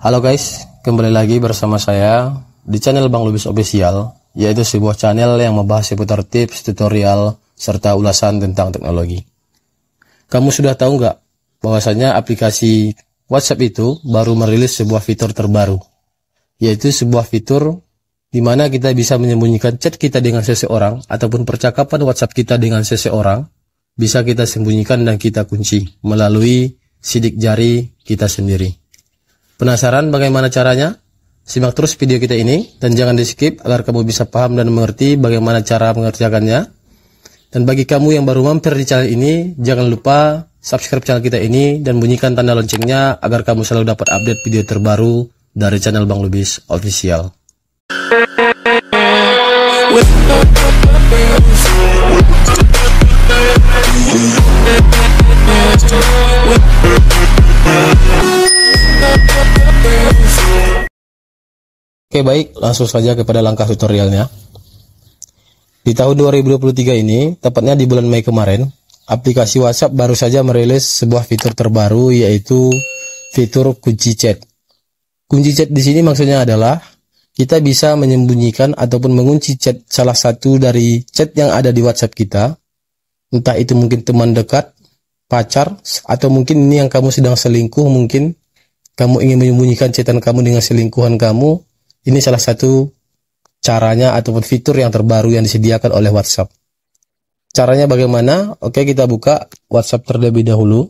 Halo guys, kembali lagi bersama saya di channel Bang Lubis Official, yaitu sebuah channel yang membahas seputar tips, tutorial, serta ulasan tentang teknologi. Kamu sudah tahu nggak bahwasanya aplikasi WhatsApp itu baru merilis sebuah fitur terbaru, yaitu sebuah fitur di mana kita bisa menyembunyikan chat kita dengan seseorang ataupun percakapan WhatsApp kita dengan seseorang bisa kita sembunyikan dan kita kunci melalui sidik jari kita sendiri. Penasaran bagaimana caranya? Simak terus video kita ini dan jangan di skip agar kamu bisa paham dan mengerti bagaimana cara mengerjakannya. Dan bagi kamu yang baru mampir di channel ini, jangan lupa subscribe channel kita ini dan bunyikan tanda loncengnya agar kamu selalu dapat update video terbaru dari channel Bang Lubis Official. Oke baik, langsung saja kepada langkah tutorialnya. Di tahun 2023 ini, tepatnya di bulan Mei kemarin, aplikasi WhatsApp baru saja merilis sebuah fitur terbaru yaitu fitur kunci chat. Kunci chat di sini maksudnya adalah kita bisa menyembunyikan ataupun mengunci chat salah satu dari chat yang ada di WhatsApp kita. Entah itu mungkin teman dekat, pacar, atau mungkin ini yang kamu sedang selingkuh mungkin kamu ingin menyembunyikan chatan kamu dengan selingkuhan kamu ini salah satu caranya ataupun fitur yang terbaru yang disediakan oleh WhatsApp. Caranya bagaimana? Oke, kita buka WhatsApp terlebih dahulu.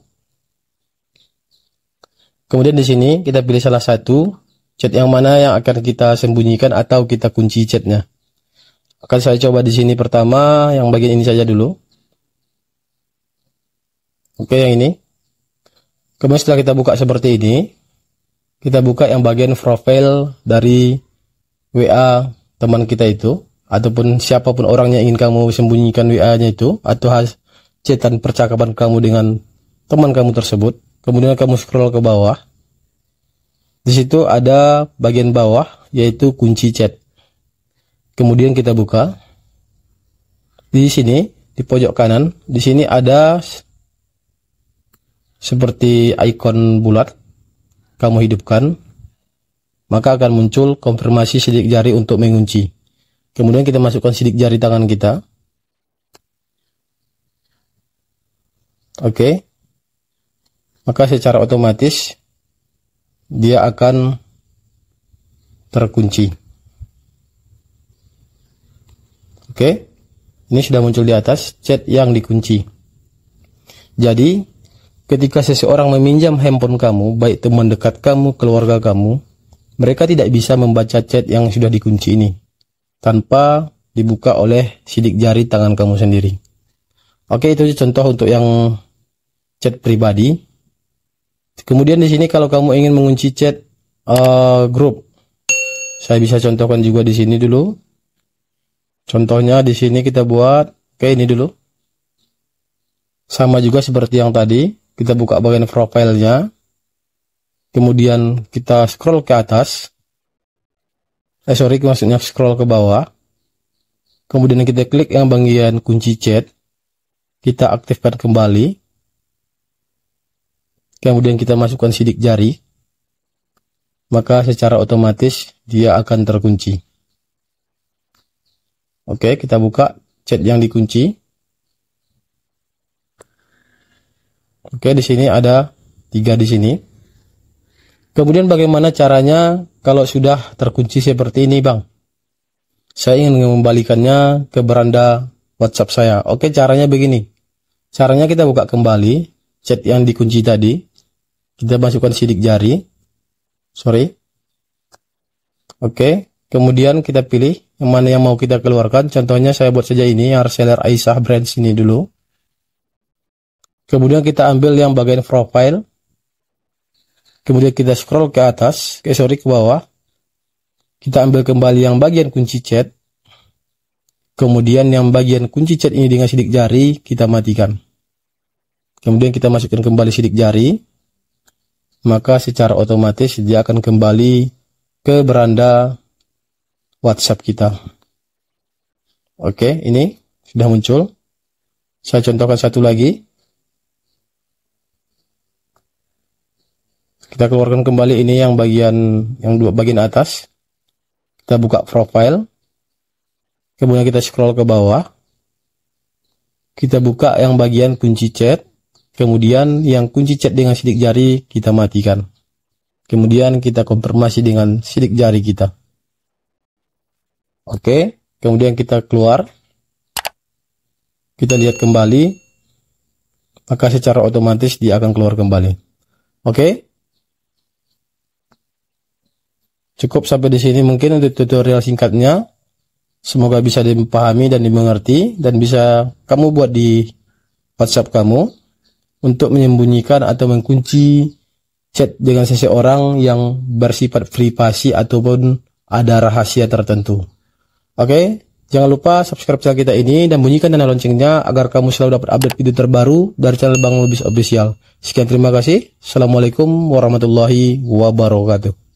Kemudian di sini kita pilih salah satu chat yang mana yang akan kita sembunyikan atau kita kunci chatnya. Akan saya coba di sini pertama yang bagian ini saja dulu. Oke, yang ini. Kemudian setelah kita buka seperti ini, kita buka yang bagian profile dari WA teman kita itu ataupun siapapun orangnya ingin kamu sembunyikan WA-nya itu atau chatan percakapan kamu dengan teman kamu tersebut kemudian kamu scroll ke bawah di situ ada bagian bawah yaitu kunci chat kemudian kita buka di sini di pojok kanan di sini ada seperti icon bulat kamu hidupkan, maka akan muncul konfirmasi sidik jari untuk mengunci. Kemudian kita masukkan sidik jari tangan kita. Oke. Okay. Maka secara otomatis dia akan terkunci. Oke. Okay. Ini sudah muncul di atas chat yang dikunci. Jadi, Ketika seseorang meminjam handphone kamu, baik teman dekat kamu, keluarga kamu, mereka tidak bisa membaca chat yang sudah dikunci ini tanpa dibuka oleh sidik jari tangan kamu sendiri. Oke, itu contoh untuk yang chat pribadi. Kemudian di sini kalau kamu ingin mengunci chat uh, grup, saya bisa contohkan juga di sini dulu. Contohnya di sini kita buat kayak ini dulu. Sama juga seperti yang tadi kita buka bagian profilnya kemudian kita scroll ke atas eh sorry maksudnya scroll ke bawah kemudian kita klik yang bagian kunci chat kita aktifkan kembali kemudian kita masukkan sidik jari maka secara otomatis dia akan terkunci oke kita buka chat yang dikunci Oke, di sini ada tiga di sini. Kemudian bagaimana caranya kalau sudah terkunci seperti ini, Bang? Saya ingin mengembalikannya ke beranda WhatsApp saya. Oke, caranya begini. Caranya kita buka kembali chat yang dikunci tadi. Kita masukkan sidik jari. Sorry. Oke, kemudian kita pilih yang mana yang mau kita keluarkan. Contohnya saya buat saja ini, yang reseller Aisyah Brands ini dulu. Kemudian kita ambil yang bagian profile. Kemudian kita scroll ke atas, ke sorry ke bawah. Kita ambil kembali yang bagian kunci chat. Kemudian yang bagian kunci chat ini dengan sidik jari kita matikan. Kemudian kita masukkan kembali sidik jari. Maka secara otomatis dia akan kembali ke beranda WhatsApp kita. Oke, ini sudah muncul. Saya contohkan satu lagi. kita keluarkan kembali ini yang bagian yang dua bagian atas kita buka profile kemudian kita scroll ke bawah kita buka yang bagian kunci chat kemudian yang kunci chat dengan sidik jari kita matikan kemudian kita konfirmasi dengan sidik jari kita oke kemudian kita keluar kita lihat kembali maka secara otomatis dia akan keluar kembali oke Cukup sampai di sini mungkin untuk tutorial singkatnya. Semoga bisa dipahami dan dimengerti dan bisa kamu buat di WhatsApp kamu untuk menyembunyikan atau mengkunci chat dengan seseorang yang bersifat privasi ataupun ada rahasia tertentu. Oke, okay? Jangan lupa subscribe channel kita ini dan bunyikan tanda loncengnya agar kamu selalu dapat update video terbaru dari channel Bang Lubis Official. Sekian terima kasih. Assalamualaikum warahmatullahi wabarakatuh.